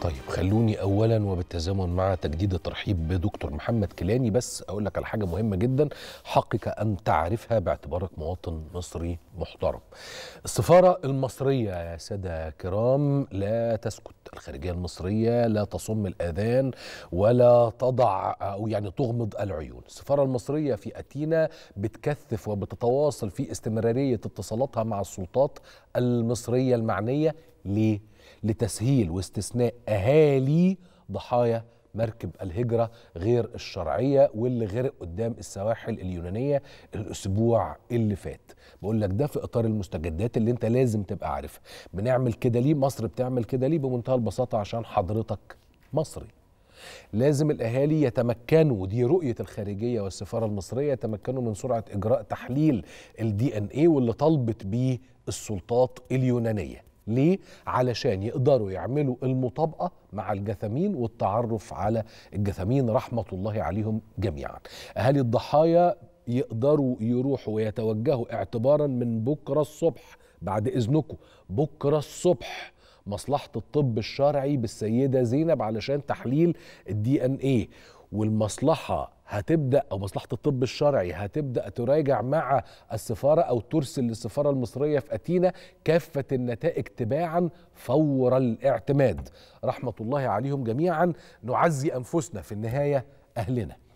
طيب خلوني اولا وبالتزامن مع تجديد الترحيب بدكتور محمد كيلاني بس اقول لك على حاجه مهمه جدا حقك ان تعرفها باعتبارك مواطن مصري محترم. السفاره المصريه يا ساده كرام لا تسكت، الخارجيه المصريه لا تصم الاذان ولا تضع او يعني تغمض العيون. السفاره المصريه في اتينا بتكثف وبتتواصل في استمراريه اتصالاتها مع السلطات المصريه المعنيه ليه؟ لتسهيل واستثناء أهالي ضحايا مركب الهجرة غير الشرعية واللي غرق قدام السواحل اليونانية الأسبوع اللي فات بقول لك ده في إطار المستجدات اللي أنت لازم تبقى عارفها بنعمل كده ليه مصر بتعمل كده ليه بمنتهى البساطة عشان حضرتك مصري لازم الأهالي يتمكنوا ودي رؤية الخارجية والسفارة المصرية يتمكنوا من سرعة إجراء تحليل الدي ان ايه واللي طالبت بيه السلطات اليونانية ليه؟ علشان يقدروا يعملوا المطابقة مع الجثمين والتعرف على الجثمين رحمة الله عليهم جميعا أهالي الضحايا يقدروا يروحوا ويتوجهوا اعتبارا من بكرة الصبح بعد إذنكم بكرة الصبح مصلحه الطب الشرعي بالسيده زينب علشان تحليل الدي ان ايه والمصلحه هتبدا او مصلحه الطب الشرعي هتبدا تراجع مع السفاره او ترسل للسفاره المصريه في اتينا كافه النتائج تباعا فور الاعتماد رحمه الله عليهم جميعا نعزي انفسنا في النهايه اهلنا